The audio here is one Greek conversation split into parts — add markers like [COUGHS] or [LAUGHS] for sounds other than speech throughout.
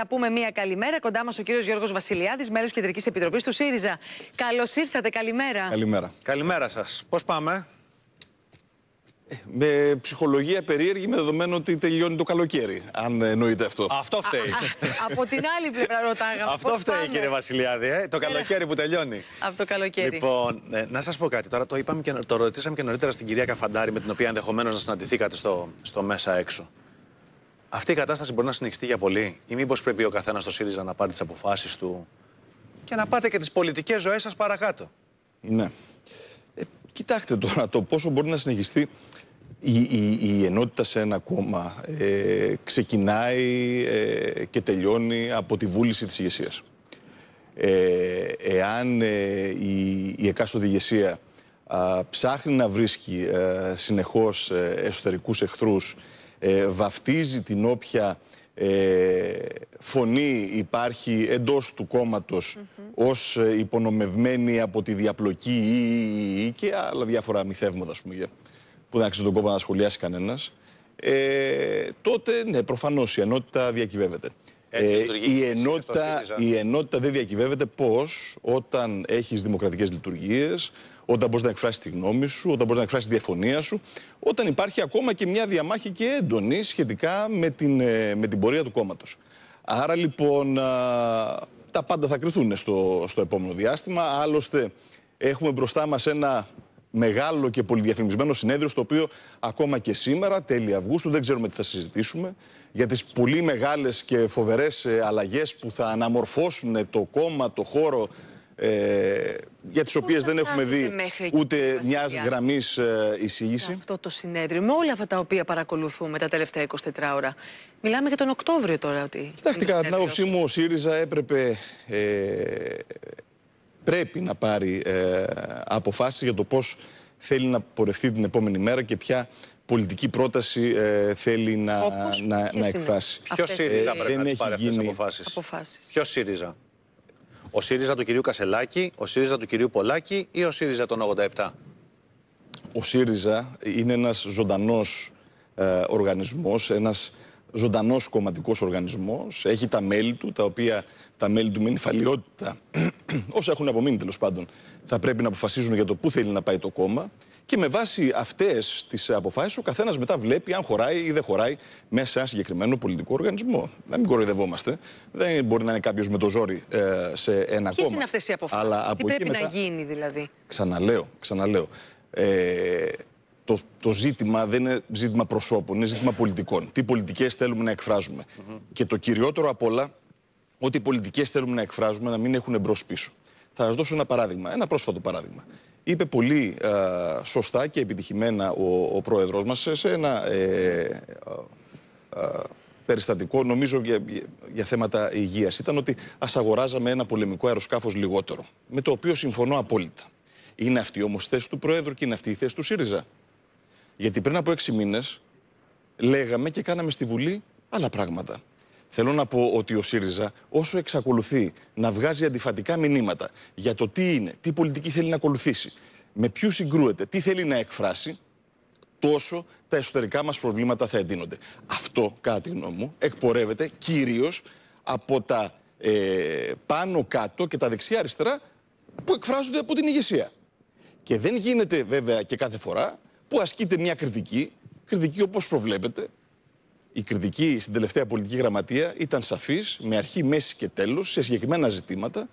Να πούμε μία καλημέρα. Κοντά μας ο κύριος Γιώργος Βασιλιάδης, μέλος Κεντρικής Επιτροπής του ΣΥΡΙΖΑ. Καλώς ήρθατε, καλημέρα. Καλημέρα. Καλημέρα σας. Πώς πάμε, ε, με ψυχολογία περίεργη, με δεδομένο ότι τελειώνει το καλοκαίρι, αν εννοείται αυτό. Αυτό φταίει. Α, α, από την άλλη πλευρά ρωτάγαμε. [LAUGHS] Αυτό φταίει, πάμε. κύριε Βασιλιάδη, ε, το καλοκαίρι που τελειώνει. Από το καλοκαίρι. Λοιπόν, ε, να σας πω κάτι τώρα. Το, είπαμε και, το ρωτήσαμε και νωρίτερα στην κυρία Καφαντάρη, με την οποία ενδεχομένως να συναντηθήκατε στο, στο μέσα έξω. Αυτή η κατάσταση μπορεί να συνεχιστεί για πολύ, ή μήπως πρέπει ο καθένας στο ΣΥΡΙΖΑ να πάρει τις αποφάσεις του και να πάτε και τις πολιτικές ζωές σας παρακάτω. Ναι. Ε, κοιτάξτε τώρα το πόσο μπορεί να συνεχιστεί. Η, η, ενότητα σε ένα κόμμα ε, ξεκινάει ε, και τελειώνει από τη βούληση της ηγεσίας. Ε, εάν ε, η, η εκάστοτε ηγεσία ψάχνει να βρίσκει ε, συνεχώς εσωτερικούς εχθρούς ε, βαφτίζει την όποια ε, φωνή υπάρχει εντός του κομματος ως ε, υπονομευμένη από τη διαπλοκή ή, και άλλα διάφορα μυθεύματα που δεν άξιζε τον κόμμα να σχολιάσει κανένας ε, τότε ναι προφανώς η ενότητα διακυβεύεται. Έτσι, ε, η, ενότητα, η ενότητα δεν διακυβεύεται πώς όταν έχεις δημοκρατικές λειτουργίες, όταν μπορείς να εκφράσεις τη γνώμη σου, όταν μπορείς να εκφράσεις τη διαφωνία σου, όταν υπάρχει ακόμα και μια διαμάχη και έντονη σχετικά με την, ε, με την πορεία του κόμματος. Άρα λοιπόν τα πάντα θα κρυθούν στο, στο επόμενο διάστημα. Άλλωστε έχουμε μπροστά μας ένα μεγάλο και πολυδιαφημισμένο συνέδριο στο οποίο ακόμα και σήμερα, τέλη Αυγούστου, δεν ξέρουμε τι θα συζητήσουμε για τις πολύ μεγάλες και φοβερές ε, αλλαγές που θα αναμορφώσουν το κόμμα, το χώρο ε, για τις οποίες δεν έχουμε δει ούτε μιας γραμμής ε, εισήγηση. Αυτό το συνέδριο, με όλα αυτά τα οποία παρακολουθούμε τα τελευταία 24 ώρα. Μιλάμε για τον Οκτώβριο τώρα. Ότι Κοιτάξτε, κατά την άποψή μου, ο ΣΥΡΙΖΑ έπρεπε. Ε, πρέπει να πάρει ε, αποφάσεις για το πώς θέλει να πορευτεί την επόμενη μέρα και ποια πολιτική πρόταση ε, θέλει να, να, να εκφράσει. Ποιο ΣΥΡΙΖΑ ε, πρέπει να ε, τι πάρει γίνει... αυτές Ποιος ΣΥΡΙΖΑ. Ο ΣΥΡΙΖΑ του κυρίου Κασελάκη, ο ΣΥΡΙΖΑ του κυρίου Πολάκη ή ο ΣΥΡΙΖΑ των 87. Ο ΣΥΡΙΖΑ είναι ένας ζωντανός ε, οργανισμός, ένας ζωντανός κομματικός οργανισμός. Έχει τα μέλη του, τα οποία τα μέλη του με νυφαλιότητα [CLEARS THROAT] όσα έχουν απομείνει τέλος πάντων, θα πρέπει να αποφασίζουν για το πού θέλει να πάει το κόμμα. Και με βάση αυτές τις αποφάσεις, ο καθένας μετά βλέπει αν χωράει ή δεν χωράει μέσα σε ένα συγκεκριμένο πολιτικό οργανισμό. Να μην κοροϊδευόμαστε. Δεν μπορεί να είναι κάποιος με το ζόρι ε, σε ένα κόμμα. Ποιε είναι αυτές οι αποφάσει, τι πρέπει να γίνει δηλαδή. Ξαναλέω, ξαναλέω. Ε, το, το ζήτημα δεν είναι ζήτημα προσώπων, είναι ζήτημα πολιτικών. Τι πολιτικές θέλουμε να εκφράζουμε. Και το κυριότερο απ' όλα ότι οι πολιτικές θέλουμε να εκφράζουμε να μην εχουν μπρο εμπρό-πίσω. Θα σας δώσω ένα παράδειγμα, ένα πρόσφατο παράδειγμα. Είπε πολύ ε, σωστά και επιτυχημένα ο, ο πρόεδρος μας σε ένα ε, ε, ε, περιστατικό, νομίζω για, θέματα υγείας. Ήταν ότι ας αγοράζαμε ένα πολεμικό αεροσκάφος λιγότερο, με το οποίο συμφωνώ απόλυτα. Είναι αυτή όμως η θέση του Προέδρου και είναι αυτή η θέση του ΣΥΡΙΖΑ. Γιατί πριν από έξι μήνες λέγαμε και κάναμε στη Βουλή άλλα πράγματα. Θέλω να πω ότι ο ΣΥΡΙΖΑ, όσο εξακολουθεί να βγάζει αντιφατικά μηνύματα για το τι είναι, τι πολιτική θέλει να ακολουθήσει, με ποιους συγκρούεται, τι θέλει να εκφράσει, τόσο τα εσωτερικά μας προβλήματα θα εντείνονται. Αυτό, κατά τη γνώμη μου, εκπορεύεται κυρίως από τα ε, πάνω κάτω και τα δεξιά αριστερά που εκφράζονται από την ηγεσία. Και δεν γίνεται βέβαια και κάθε φορά που ασκείται μια κριτική, κριτική όπως προβλέπετε, η κριτική στην τελευταία πολιτική γραμματεία ήταν σαφής, με αρχή, μέση και τέλος, σε συγκεκριμένα ζητήματα.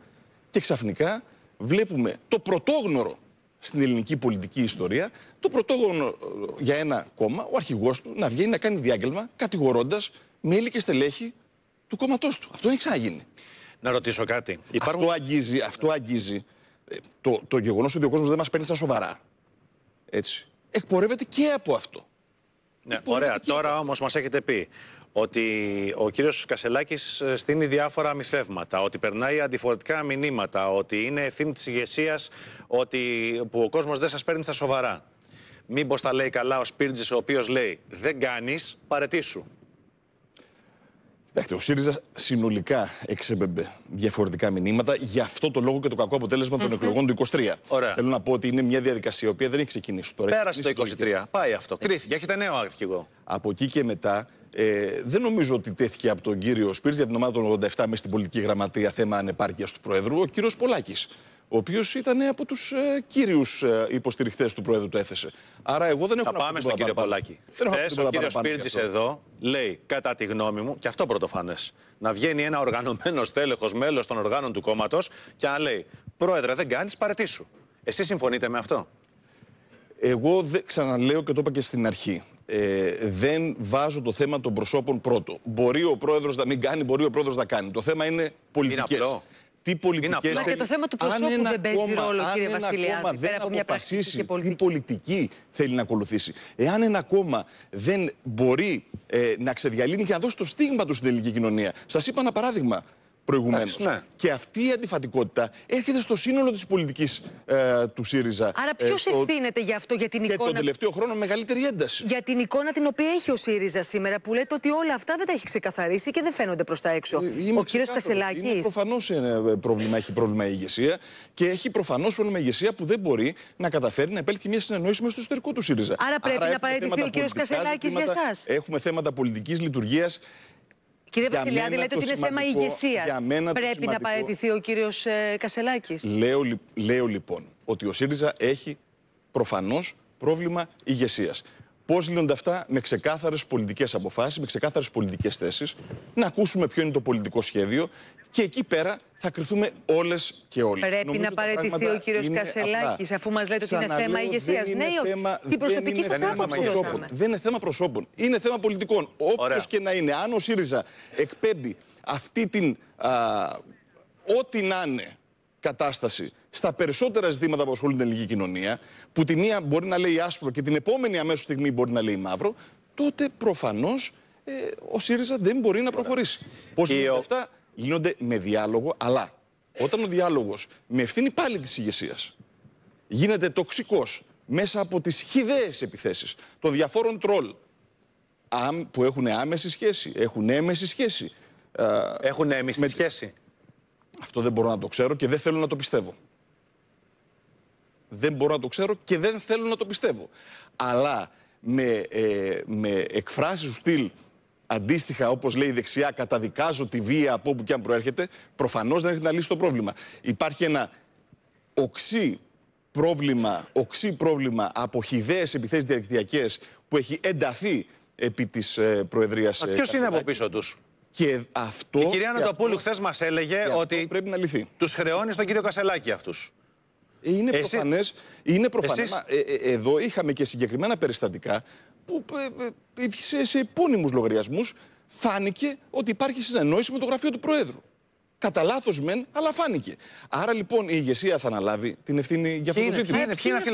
Και ξαφνικά βλέπουμε το πρωτόγνωρο στην ελληνική πολιτική ιστορία, το πρωτόγνωρο ε, για ένα κόμμα, ο αρχηγός του, να βγαίνει να κάνει διάγγελμα κατηγορώντας μέλη και στελέχη του κόμματός του. Αυτό έχει ξαναγίνει. Να ρωτήσω κάτι. Αυτό αγγίζει, αυτό ε, το, το γεγονός ότι ο κόσμος δεν μας παίρνει στα σοβαρά. Έτσι. Εκπορεύεται και από αυτό. Ναι, ωραία. Τώρα όμως μας έχετε πει ότι ο κύριος Κασελάκης στείνει διάφορα μυθεύματα, ότι περνάει αντιφορετικά μηνύματα, ότι είναι ευθύνη της ηγεσίας, ότι που ο κόσμος δεν σας παίρνει στα σοβαρά. Μήπως τα λέει καλά ο Σπίρτζης, ο οποίος λέει «Δεν κάνεις, παρετήσου». Κοιτάξτε, ο ΣΥΡΙΖΑ συνολικά εξέπεμπε διαφορετικά μηνύματα. για αυτό το λόγο και το κακό αποτέλεσμα των εκλογών του 23. Ωραία. Θέλω να πω ότι είναι μια διαδικασία η οποία δεν έχει ξεκινήσει τώρα. Πέρασε το 23. Πάει αυτό. Κρίθηκε. Έχετε νέο αρχηγό. Από εκεί και μετά ε, δεν νομίζω ότι τέθηκε από τον κύριο Σπίρτζη, από την ομάδα των 87, μέσα στην πολιτική γραμματεία θέμα ανεπάρκειας του Προεδρού, ο κύριος Πολάκης ο οποίος ήταν ε, από ε, ε, του ε, κύριου υποστηριχτέ του Προέδρου το έθεσε. Άρα εγώ δεν έχω Θα πάμε στον κύριο Πολάκη. Χθες ο κύριο Πίρτζη εδώ λέει, κατά τη γνώμη μου, και αυτό πρωτοφανές, να βγαίνει ένα οργανωμένο τέλεχο μέλος των οργάνων του κόμματος και να λέει Πρόεδρε, δεν κάνεις, παρετήσου. Εσύ συμφωνείτε με αυτό. Εγώ ξαναλέω και το είπα και στην αρχή. Ε, δεν βάζω το θέμα των προσώπων πρώτο. Μπορεί ο πρόεδρος να μην κάνει, μπορεί ο πρόεδρος να κάνει. Το θέμα είναι πολιτικές τι πολιτικέ θέλει. Και το θέμα του προσώπου αν δεν παίζει κόμμα, ρόλο, κύριε ένα Κόμμα δεν αποφασίσει τι πολιτική θέλει να ακολουθήσει. Εάν ένα κόμμα δεν μπορεί ε, να ξεδιαλύνει και να δώσει το στίγμα του στην ελληνική κοινωνία. Σας είπα ένα παράδειγμα προηγουμένως. Ναι. Και αυτή η αντιφατικότητα έρχεται στο σύνολο της πολιτικής ε, του ΣΥΡΙΖΑ. Άρα, ποιο ε, ευθύνεται γι' αυτό, για την εικόνα. Για τον τελευταίο χρόνο μεγαλύτερη ένταση. Για την εικόνα την οποία έχει ο ΣΥΡΙΖΑ σήμερα, που λέτε ότι όλα αυτά δεν τα έχει ξεκαθαρίσει και δεν φαίνονται προς τα έξω. Ε, ο κύριος Κασελάκη. Προφανώς ε, πρόβλημα, έχει πρόβλημα η ηγεσία και έχει προφανώς πρόβλημα η ηγεσία που δεν μπορεί να καταφέρει να επέλθει μια συνεννόηση με στο εσωτερικό του ΣΥΡΙΖΑ. Άρα, πρέπει να παραιτηθεί ο κύριο Κασελάκης για εσάς. Έχουμε θέματα πολιτικής λειτουργίας Κύριε Βασιλιάδη, λέτε ότι είναι θέμα ηγεσία. Πρέπει να παραιτηθεί ο κύριος ε, Κασελάκης. Λέω, λέω λοιπόν ότι ο ΣΥΡΙΖΑ έχει προφανώς πρόβλημα ηγεσίας. Πώς λύνονται αυτά με ξεκάθαρες πολιτικές αποφάσεις, με ξεκάθαρες πολιτικές θέσεις, να ακούσουμε ποιο είναι το πολιτικό σχέδιο και εκεί πέρα θα κρυθούμε όλες και όλοι. Πρέπει να παραιτηθεί ο κύριος Κασελάκη, αφού μας λέτε ότι είναι θέμα ηγεσία. Ναι, ο... την προσωπική σα άποψη. Δεν είναι θέμα προσώπων. Είναι θέμα πολιτικών. Όποιος και να είναι, αν ο ΣΥΡΙΖΑ εκπέμπει αυτή την. ό,τι να είναι κατάσταση στα περισσότερα ζητήματα που ασχολούν την ελληνική κοινωνία, που τη μία μπορεί να λέει άσπρο και την επόμενη αμέσως στιγμή μπορεί να λέει μαύρο, τότε προφανώς ε, ο ΣΥΡΙΖΑ δεν μπορεί να προχωρήσει. Πώ γίνονται αυτά, γίνονται με διάλογο, αλλά όταν ο διάλογος με ευθύνη πάλι της ηγεσίας γίνεται τοξικός μέσα από τις χιδαίε επιθέσεις των διαφόρων τρόλ που έχουν άμεση σχέση, έχουν έμεση σχέση. Ε, έχουν έμεση με... σχέση. Αυτό δεν μπορώ να το ξέρω και δεν θέλω να το πιστεύω. Δεν μπορώ να το ξέρω και δεν θέλω να το πιστεύω. Αλλά με, ε, με εκφράσεις στυλ αντίστοιχα, όπως λέει η δεξιά, καταδικάζω τη βία από όπου και αν προέρχεται, προφανώς δεν έχεις να λύσεις το πρόβλημα. Υπάρχει ένα οξύ πρόβλημα, οξύ πρόβλημα από χιδαίε επιθέσεις διαδικτυακές που έχει ενταθεί επί της ε, Προεδρίας. Ε, Ποιος είναι από πίσω τους. Και αυτό. Η κυρία Νατοπούλου χθες μας έλεγε ότι. Πρέπει να λυθεί. Τους χρεώνει στον κύριο Κασελάκη αυτούς. Είναι προφανές. Είναι προφανές. Ε, ε, εδώ είχαμε και συγκεκριμένα περιστατικά που ε, ε σε, σε επώνυμους λογαριασμούς φάνηκε ότι υπάρχει συνεννόηση με το γραφείο του Προέδρου. Κατά λάθος μεν, αλλά φάνηκε. Άρα λοιπόν η ηγεσία θα αναλάβει την ευθύνη για αυτό το ζήτημα. Ποιοι είναι αυτοί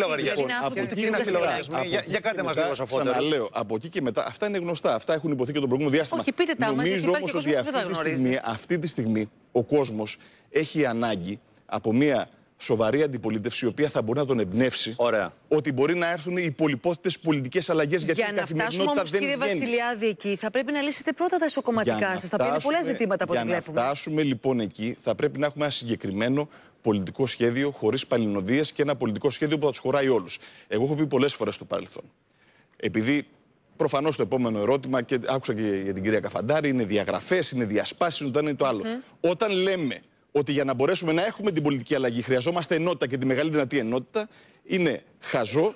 οι λογαριασμοί. Για κάτι μα λίγο σαφότερα. Ξαναλέω, από εκεί και μετά, αυτά είναι γνωστά. Αυτά έχουν υποθεί και τον προηγούμενο διάστημα. Όχι, πείτε τα Νομίζω όμω ότι αυτή τη στιγμή ο κόσμος έχει ανάγκη από μια σοβαρή αντιπολίτευση η οποία θα μπορεί να τον εμπνεύσει Ωραία. ότι μπορεί να έρθουν οι υπολοιπόθετε πολιτικές αλλαγές για, για την καθημερινότητα όμως, δεν κύριε βγαίνει. Βασιλιάδη, εκεί θα πρέπει να λύσετε πρώτα τα ισοκομματικά σας. Θα πρέπει πολλά ζητήματα από ό,τι βλέπουμε. Για να φτάσουμε λοιπόν εκεί, θα πρέπει να έχουμε ένα συγκεκριμένο πολιτικό σχέδιο χωρίς παλινοδίες και ένα πολιτικό σχέδιο που θα τους χωράει όλους. Εγώ έχω πει πολλές φορές στο παρελθόν. Επειδή Προφανώς το επόμενο ερώτημα, και άκουσα και για την κυρία Καφαντάρη, είναι διαγραφές, είναι διασπάσεις, είναι το ένα ή το άλλο. Mm. Όταν λέμε ότι για να μπορέσουμε να έχουμε την πολιτική αλλαγή χρειαζόμαστε ενότητα και τη μεγάλη δυνατή ενότητα είναι χαζό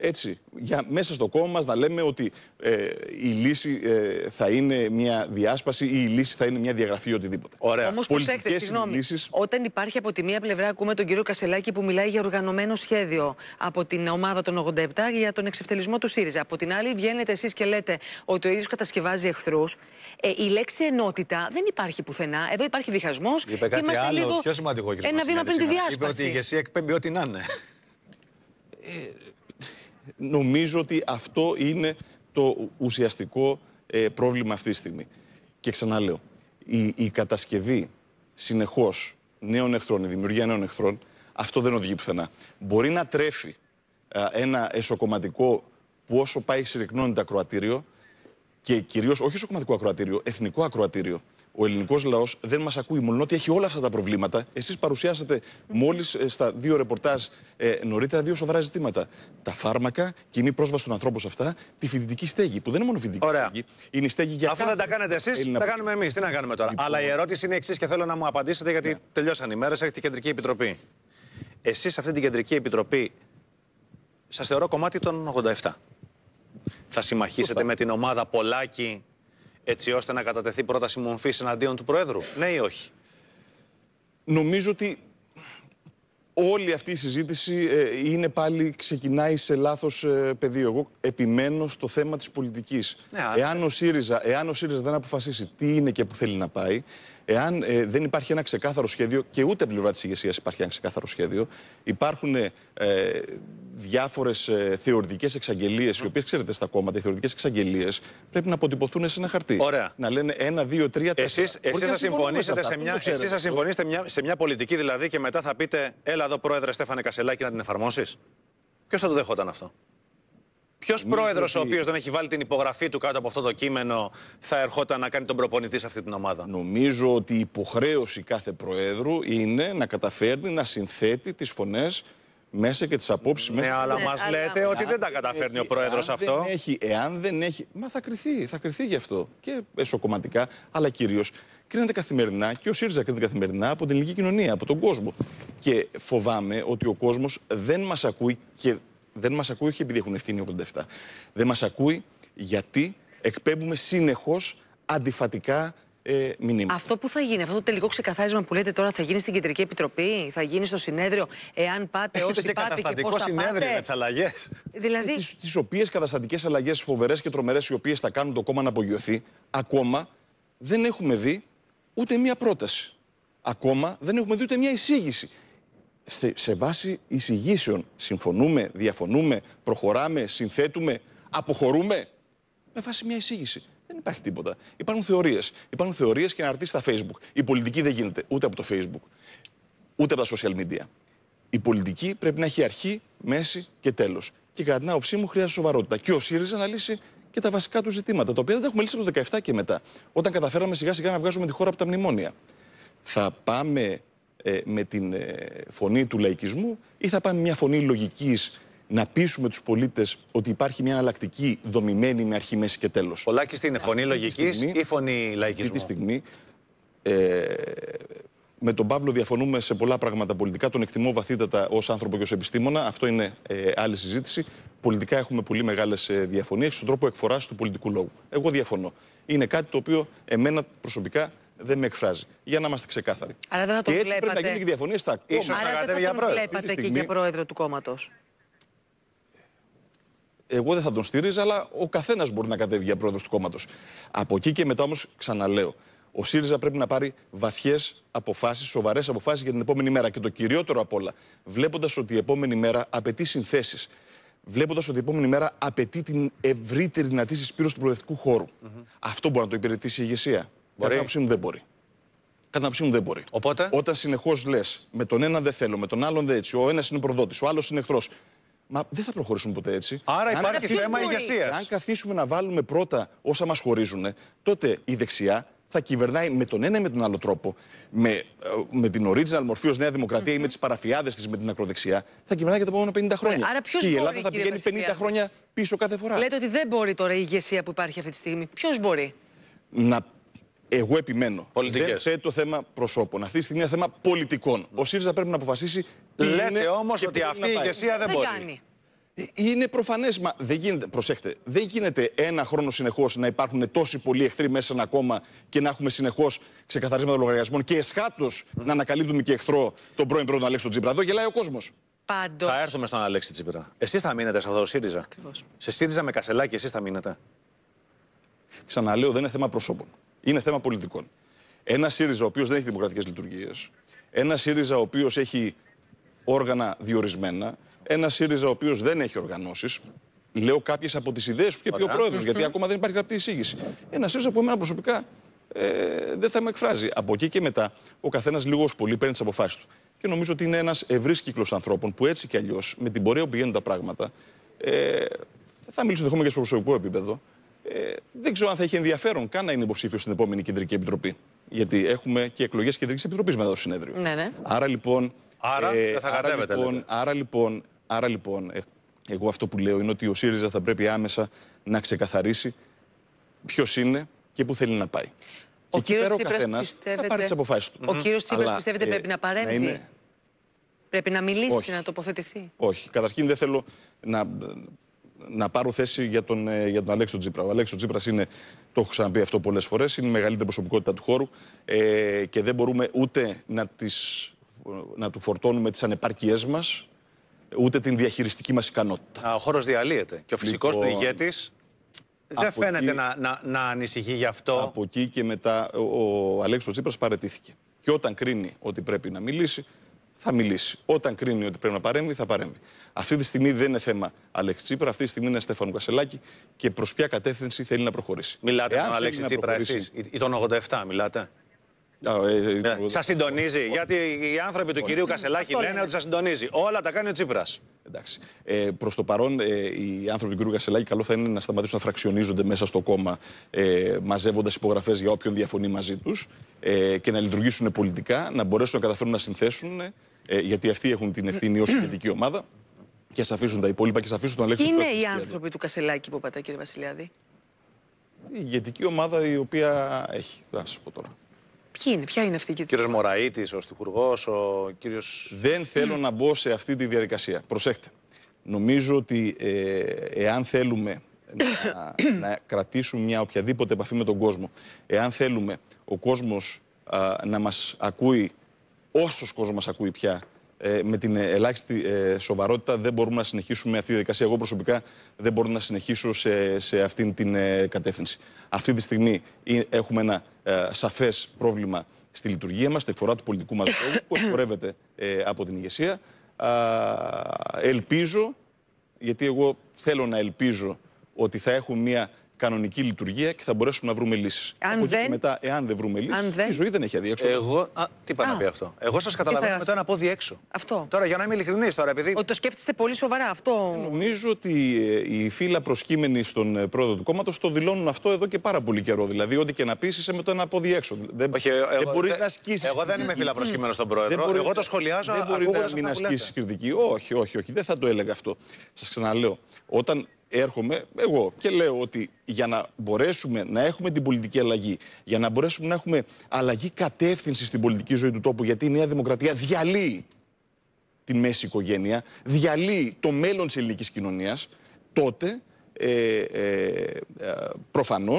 έτσι, για, μέσα στο κόμμα μας να λέμε ότι ε, η λύση ε, θα είναι μια διάσπαση ή η λύση θα είναι μια διαγραφή ή οτιδήποτε. Ωραία. Όμως προσέξτε, συγγνώμη, λύσεις... όταν υπάρχει από τη μία πλευρά ακούμε τον κύριο Κασελάκη που μιλάει για οργανωμένο σχέδιο από την ομάδα των 87 για τον εξευτελισμό του ΣΥΡΙΖΑ. Από την άλλη βγαίνετε εσείς και λέτε ότι ο ίδιος κατασκευάζει εχθρούς, ε, η λέξη ενότητα δεν υπάρχει πουθενά. Εδώ υπάρχει διχασμός. Είπε κάτι Είμαστε άλλο, πιο σημαντικό. Ένα βήμα πριν τη διάσπαση. Είπε ότι η ηγεσία εκπέμπει ό,τι να είναι. Νομίζω ότι αυτό είναι το ουσιαστικό ε, πρόβλημα αυτή τη στιγμή. Και ξαναλέω, η, η κατασκευή συνεχώς νέων εχθρών, η δημιουργία νέων εχθρών, αυτό δεν οδηγεί πουθενά. Μπορεί να τρέφει ένα εσωκομματικό που όσο πάει συρρυκνώνει τα ακροατήριο, και κυρίως όχι στο κομματικό ακροατήριο, εθνικό ακροατήριο. Ο ελληνικός λαός δεν μας ακούει, μόνο ότι έχει όλα αυτά τα προβλήματα. Εσείς παρουσιάσατε μόλις ε, στα δύο ρεπορτάζ ε, νωρίτερα δύο σοβαρά ζητήματα. Τα φάρμακα, κοινή πρόσβαση των ανθρώπων σε αυτά, τη φοιτητική στέγη, που δεν είναι μόνο φοιτητική Ωραία. στέγη. Είναι η στέγη για Αυτά δεν τα κάνετε εσείς, τα κάνουμε εμείς. Τι να κάνουμε τώρα. Λοιπόν... Αλλά η ερώτηση είναι εξής και θέλω να μου απαντήσετε, γιατί ναι. τελειώσαν οι μέρες, έχετε Κεντρική Επιτροπή. Εσείς αυτή την Κεντρική Επιτροπή σας θεωρώ κομμάτι των 87. Θα συμμαχίσετε με την ομάδα Πολάκη έτσι ώστε να κατατεθεί πρόταση μορφής εναντίον του Προέδρου, ναι ή όχι. Νομίζω ότι όλη αυτή η συζήτηση ε, είναι πάλι ξεκινάει σε λάθος ε, πεδίο. Εγώ επιμένω στο θέμα της πολιτικής. Ναι, εάν, ο ΣΥΡΙΖΑ, εάν ο ΣΥΡΙΖΑ δεν αποφασίσει τι είναι και που θέλει να πάει, Εάν ε, δεν υπάρχει ένα ξεκάθαρο σχέδιο και ούτε πλευρά της ηγεσίας υπάρχει ένα ξεκάθαρο σχέδιο, υπάρχουν ε, διάφορες ε, θεωρητικές εξαγγελίες, οι οποίες ξέρετε στα κόμματα, οι θεωρητικές εξαγγελίες πρέπει να αποτυπωθούν σε ένα χαρτί. Να λένε ένα, δύο, τρία, τέσσερα. Εσείς θα συμφωνήσετε, σε μια, εσείς θα συμφωνήσετε μια, σε μια πολιτική δηλαδή και μετά θα πείτε, έλα εδώ πρόεδρε Στέφανε Κασελάκη να την εφαρμόσεις. Ποιος θα το δεχόταν αυτό. Ποιος πρόεδρος, ο οποίος δεν έχει βάλει την υπογραφή του κάτω από αυτό το κείμενο, θα ερχόταν να κάνει τον προπονητή σε αυτή την ομάδα. Νομίζω ότι η υποχρέωση κάθε προέδρου είναι να καταφέρνει να συνθέτει τις φωνές μέσα και τις απόψεις ναι, μέσα. Ναι, αλλά μα λέτε ότι δεν τα καταφέρνει ο πρόεδρο αυτό. Δεν έχει, εάν δεν έχει. Μα θα κρυθεί, θα κρυθεί γι' αυτό. Και εσωκομματικά, αλλά κυρίως κρίνεται καθημερινά και ο ΣΥΡΙΖΑ κρίνεται καθημερινά από την ελληνική κοινωνία, από τον κόσμο. Και φοβάμαι ότι ο κόσμος δεν μας ακούει και δεν μας ακούει όχι επειδή έχουν ευθύνη 87. Δεν μας ακούει γιατί εκπέμπουμε συνεχώς αντιφατικά ε, μηνύματα. Αυτό που θα γίνει, αυτό το τελικό ξεκαθάρισμα που λέτε τώρα θα γίνει στην Κεντρική Επιτροπή, θα γίνει στο συνέδριο, εάν πάτε Έχετε όσοι και πάτε και συνέδριο πάτε. με αλλαγές, Δηλαδή... Τις, οποίες καταστατικές αλλαγές φοβέρε και τρομέρε οι οποίες θα κάνουν το κόμμα να απογειωθεί, ακόμα δεν έχουμε δει ούτε μία πρόταση. Ακόμα δεν έχουμε δει ούτε μία εισήγηση σε, σε βάση εισηγήσεων. Συμφωνούμε, διαφωνούμε, προχωράμε, συνθέτουμε, αποχωρούμε. Με βάση μια εισήγηση. Δεν υπάρχει τίποτα. Υπάρχουν θεωρίες. Υπάρχουν θεωρίες και αναρτήσεις στα Facebook. Η πολιτική δεν γίνεται ούτε από το Facebook, ούτε από τα social media. Η πολιτική πρέπει να έχει αρχή, μέση και τέλος. Και κατά την άποψή μου χρειάζεται σοβαρότητα. Και ο ΣΥΡΙΖΑ να λύσει και τα βασικά του ζητήματα, τα οποία δεν τα έχουμε λύσει από το 17 και μετά. Όταν καταφέραμε σιγά σιγά να βγάζουμε τη χώρα από τα μνημόνια. Θα πάμε ε, με την ε, φωνή του λαϊκισμού ή θα πάμε μια φωνή λογικής να πείσουμε τους πολίτες ότι υπάρχει μια αναλλακτική δομημένη με αρχή, μέση και τέλος. Πολλάκι στην είναι, φωνή λογική ή φωνή λαϊκισμού. Αυτή τη στιγμή. Ε, με τον Παύλο διαφωνούμε σε πολλά πράγματα πολιτικά. Τον εκτιμώ βαθύτατα ως άνθρωπο και ως επιστήμονα. Αυτό είναι ε, άλλη συζήτηση. Πολιτικά έχουμε πολύ μεγάλες διαφωνίες στον τρόπο εκφοράς του πολιτικού λόγου. Εγώ διαφωνώ. Είναι κάτι το οποίο εμένα προσωπικά δεν με εκφράζει. Για να είμαστε ξεκάθαροι. Αλλά δεν θα και έτσι πρέπει να γίνει και διαφωνία στα κόμματα. Άρα δεν θα τον βλέπατε και για πρόεδρο του κόμματος. Εγώ δεν θα τον στήριζα, αλλά ο καθένας μπορεί να κατέβει για πρόεδρος του κόμματος. Από εκεί και μετά όμως ξαναλέω. Ο ΣΥΡΙΖΑ πρέπει να πάρει βαθιές αποφάσεις, σοβαρές αποφάσεις για την επόμενη μέρα. Και το κυριότερο απ' όλα, βλέποντας ότι η επόμενη μέρα απαιτεί συνθέσεις. Βλέποντας ότι η επόμενη μέρα απαιτεί την ευρύτερη δυνατή συσπήρωση του προοδευτικού χώρου. Mm -hmm. Αυτό μπορεί να το υπηρετήσει η ηγεσία. Κατά μου δεν μπορεί. Κατά μου δεν μπορεί. Οπότε. Όταν συνεχώς λες με τον έναν δεν θέλω, με τον άλλον δεν έτσι, ο ένας είναι προδότης, ο άλλος είναι εχθρός. Μα δεν θα προχωρήσουν ποτέ έτσι. Άρα αν υπάρχει θέμα ηγεσίας. Αν καθίσουμε να βάλουμε πρώτα όσα μας χωρίζουν, τότε η δεξιά θα κυβερνάει με τον ένα ή με τον άλλο τρόπο, με, ε, με την original μορφή ως Νέα Δημοκρατία mm-hmm. ή με τις παραφιάδες της με την ακροδεξιά, θα κυβερνάει για τα επόμενα 50 χρόνια. Άρα ποιος και η Ελλάδα μπορεί, θα πηγαίνει 50 χρόνια πίσω κάθε φορά. Λέτε ότι δεν μπορεί τώρα η ηγεσία που υπάρχει αυτή τη στιγμή. Ποιος μπορεί. Να εγώ επιμένω. Πολιτικές. Δεν το θέμα προσώπων. Αυτή τη στιγμή είναι θέμα πολιτικών. Ο ΣΥΡΙΖΑ πρέπει να αποφασίσει. Λέτε όμω ότι αυτή η ηγεσία δεν μπορεί. Κάνει. Ε, είναι προφανές, μα δεν γίνεται. Προσέχτε, δεν γίνεται ένα χρόνο συνεχώς να υπάρχουν τόσοι πολλοί εχθροί μέσα σε ένα κόμμα και να έχουμε συνεχώς ξεκαθαρίσματα λογαριασμών και εσχάτως mm. να ανακαλύπτουμε και εχθρό τον πρώην πρώην Αλέξη τον Τσίπρα. Εδώ γελάει ο κόσμος. Πάντως. Θα έρθουμε στον Αλέξη Τσίπρα. Εσείς θα μείνετε σε αυτό το ΣΥΡΙΖΑ. Ακριβώς. Σε ΣΥΡΙΖΑ με κασελάκι, εσείς θα μείνετε. Ξαναλέω, δεν είναι θέμα προσώπων είναι θέμα πολιτικών. Ένα ΣΥΡΙΖΑ ο οποίος δεν έχει δημοκρατικές λειτουργίες, ένα ΣΥΡΙΖΑ ο οποίος έχει όργανα διορισμένα, ένα ΣΥΡΙΖΑ ο οποίος δεν έχει οργανώσεις. Λέω κάποιες από τις ιδέες που είχε ο πρόεδρος, γιατί ακόμα δεν υπάρχει γραπτή εισήγηση. Ένα ΣΥΡΙΖΑ που εμένα προσωπικά ε, δεν θα με εκφράζει. Από εκεί και μετά, ο καθένας λίγο πολύ παίρνει τις αποφάσεις του. Και νομίζω ότι είναι ένας ευρύς κύκλος ανθρώπων που έτσι κι αλλιώς, με την πορεία που πηγαίνουν τα πράγματα, ε, θα μιλήσω ενδεχόμενα και στο προσωπικό επίπεδο, ε, δεν ξέρω αν θα έχει ενδιαφέρον καν να είναι υποψήφιος στην επόμενη Κεντρική Επιτροπή. Γιατί έχουμε και εκλογές Κεντρικής Επιτροπής μετά το συνέδριο. Ναι, ναι. Άρα λοιπόν. Άρα, ε, θα λοιπόν, άρα λοιπόν, άρα λοιπόν ε, εγώ αυτό που λέω είναι ότι ο ΣΥΡΙΖΑ θα πρέπει άμεσα να ξεκαθαρίσει ποιος είναι και πού θέλει να πάει. Ο και πέρα ο πιστεύετε. Θα πάρει τις αποφάσεις του. Ο κύριος Τσίπρα πιστεύετε πρέπει να παρέμβει. είναι... Πρέπει να μιλήσει, όχι. να τοποθετηθεί. Όχι. Καταρχήν δεν θέλω να να πάρω θέση για τον, ε, για τον Αλέξο Ο Αλέξο Τσίπρα είναι, το έχω ξαναπεί αυτό πολλές φορές, είναι η μεγαλύτερη προσωπικότητα του χώρου ε, και δεν μπορούμε ούτε να, τις, να του φορτώνουμε τις ανεπάρκειέ μας, ούτε την διαχειριστική μας ικανότητα. Ο χώρος διαλύεται. Και ο φυσικός λοιπόν, του ηγέτη δεν φαίνεται να, να, να ανησυχεί γι' αυτό. Από εκεί και μετά ο, ο Αλέξο Τσίπρα παρετήθηκε. Και όταν κρίνει ότι πρέπει να μιλήσει, θα μιλήσει. Όταν κρίνει ότι πρέπει να παρέμβει, θα παρέμβει. Αυτή τη στιγμή δεν είναι θέμα Αλέξη Τσίπρα, αυτή τη στιγμή είναι Στέφανο Κασελάκη και προς ποια κατεύθυνση θέλει να προχωρήσει. Μιλάτε Εάν τον Αλέξη Τσίπρα, εσείς, ή τον 87, μιλάτε. Ε, ε, ε, ναι, σας συντονίζει. Γιατί οι άνθρωποι του κυρίου Κασελάκη λένε ότι σας συντονίζει. Όλα τα κάνει ο Τσίπρας. Εντάξει. Ε, Προς το παρόν, ε, οι άνθρωποι του κυρίου Κασελάκη, καλό θα είναι να σταματήσουν να φραξιονίζονται μέσα στο κόμμα, ε, μαζεύοντας υπογραφές για όποιον διαφωνεί μαζί τους ε, και να λειτουργήσουν πολιτικά, να μπορέσουν να καταφέρουν να συνθέσουν, ε, γιατί αυτοί έχουν την ευθύνη ως ηγετική ομάδα, και ας αφήσουν τα υπόλοιπα και ας αφήσουν τον Αλέξη Είναι οι άνθρωποι του Κασελάκη που κύριε Βασιλιάδη. Η ηγετική ομάδα η οποία έχει. Να σας πω τώρα. Ποιοι είναι, ποια είναι αυτή η Ο κύριο Μωραήτης, ο Στυχουργό, ο κύριος. Δεν θέλω να μπω σε αυτή τη διαδικασία. Προσέξτε. Νομίζω ότι ε, εάν θέλουμε να, να κρατήσουμε μια οποιαδήποτε επαφή με τον κόσμο, εάν θέλουμε ο κόσμος να μας ακούει, όσος κόσμος μας ακούει πια, ε, με την ελάχιστη ε, σοβαρότητα δεν μπορούμε να συνεχίσουμε αυτή τη διαδικασία. Εγώ προσωπικά δεν μπορώ να συνεχίσω σε, σε αυτήν την κατεύθυνση. Αυτή τη στιγμή έχουμε ένα ε, σαφές σαφέ πρόβλημα στη λειτουργία μας, στη φορά του πολιτικού μας λόγου, [COUGHS] που εκπορεύεται ε, από την ηγεσία. ελπίζω, γιατί εγώ θέλω να ελπίζω ότι θα έχουν μια κανονική λειτουργία και θα μπορέσουμε να βρούμε λύσεις. Αν δεν... Και μετά, εάν δεν βρούμε λύσεις, δεν... η ζωή δεν έχει αδιέξοδο. Εγώ. Α, τι πάει να πει αυτό. Εγώ σας καταλαβαίνω μετά να πω διέξω. Αυτό. Τώρα, για να είμαι ειλικρινής τώρα, επειδή. Ότι το σκέφτεστε πολύ σοβαρά αυτό. Νομίζω ότι η ε, φύλλα προσκύμενοι στον ε, πρόεδρο του κόμματος το δηλώνουν αυτό εδώ και πάρα πολύ καιρό. Δηλαδή, ό,τι και να πεις, είσαι μετά να ένα διέξω. Δεν, δεν μπορεί να ασκήσεις. Εγώ δεν είμαι φύλλα προσκύμενος στον πρόεδρο. Εγώ το σχολιάζω. Δεν μπορεί να μην ασκήσεις κριτική. Όχι, όχι, όχι. Δεν θα το έλεγα αυτό. Σας ξαναλέω. Όταν έρχομαι εγώ και λέω ότι για να μπορέσουμε να έχουμε την πολιτική αλλαγή, για να μπορέσουμε να έχουμε αλλαγή κατεύθυνση στην πολιτική ζωή του τόπου, γιατί η Νέα Δημοκρατία διαλύει την μέση οικογένεια, διαλύει το μέλλον της ελληνικής κοινωνίας, τότε ε, ε, ε προφανώς.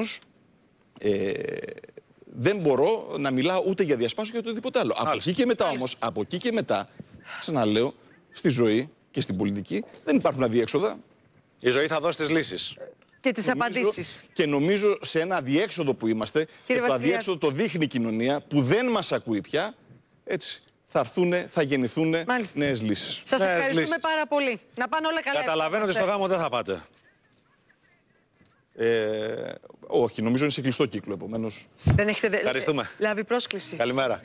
Ε, δεν μπορώ να μιλάω ούτε για διασπάσιο για οτιδήποτε άλλο. Από εκεί και μετά όμως, από εκεί και μετά, ξαναλέω, στη ζωή και στην πολιτική δεν υπάρχουν αδιέξοδα. Η ζωή θα δώσει τις λύσεις. Και τις απαντήσεις. Και νομίζω σε ένα αδιέξοδο που είμαστε, Κύριε και το αδιέξοδο το δείχνει η κοινωνία, που δεν μας ακούει πια. Έτσι θα έρθουν, θα γεννηθούν νέες λύσεις. Σας ευχαριστούμε πάρα πολύ. Να πάνε όλα καλά. Καταλαβαίνω ότι στο γάμο δεν θα πάτε. Ε, όχι, νομίζω είναι σε κλειστό κύκλο επομένως. Δεν έχετε λάβει πρόσκληση. Καλημέρα.